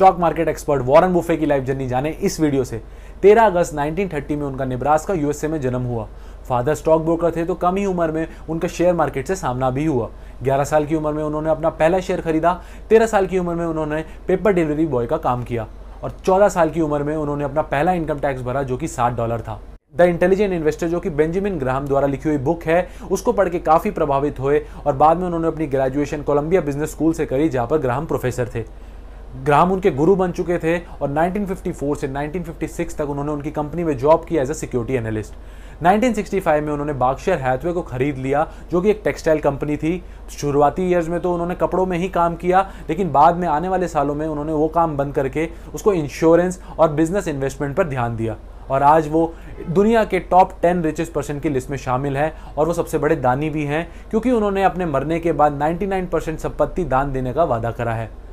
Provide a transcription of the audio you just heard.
stock market expert Warren Buffett की life journey जाने इस वीडियो से 13 अगस्त 1930 में उनका निब्रास का यूएसए में जन्म हुआ फादर स्टॉक ब्रोकर थे तो कम ही उम्र में उनका शेयर मार्केट से सामना भी हुआ 11 साल की उम्र में उन्होंने अपना पहला शेयर खरीदा 13 साल की उम्र में उन्होंने पेपर डिलीवरी बॉय का काम किया और 14 साल की उम्र में उन्होंने अपना पहला इनकम टैक्स भरा जो कि सात डॉलर था द इंटेलिजेंट इन्वेस्टर जो कि बेंजामिन ग्राहम द्वारा लिखी हुई बुक है उसको पढ़ के काफ़ी प्रभावित हुए और बाद में उन्होंने अपनी ग्रेजुएशन कोलंबिया बिजनेस स्कूल से करी जहां पर ग्राहम प्रोफेसर थे ग्राम उनके गुरु बन चुके थे और 1954 से 1956 तक उन्होंने उनकी कंपनी में जॉब की एज ए सिक्योरिटी एनालिस्ट 1965 में उन्होंने बागशर हैथवे को खरीद लिया जो कि एक टेक्सटाइल कंपनी थी शुरुआती ईयर्स में तो उन्होंने कपड़ों में ही काम किया लेकिन बाद में आने वाले सालों में उन्होंने वो काम बंद करके उसको इंश्योरेंस और बिजनेस इन्वेस्टमेंट पर ध्यान दिया और आज वो दुनिया के टॉप टेन रिचेस्ट पर्सन की लिस्ट में शामिल है और वो सबसे बड़े दानी भी हैं क्योंकि उन्होंने अपने मरने के बाद 99 परसेंट संपत्ति दान देने का वादा करा है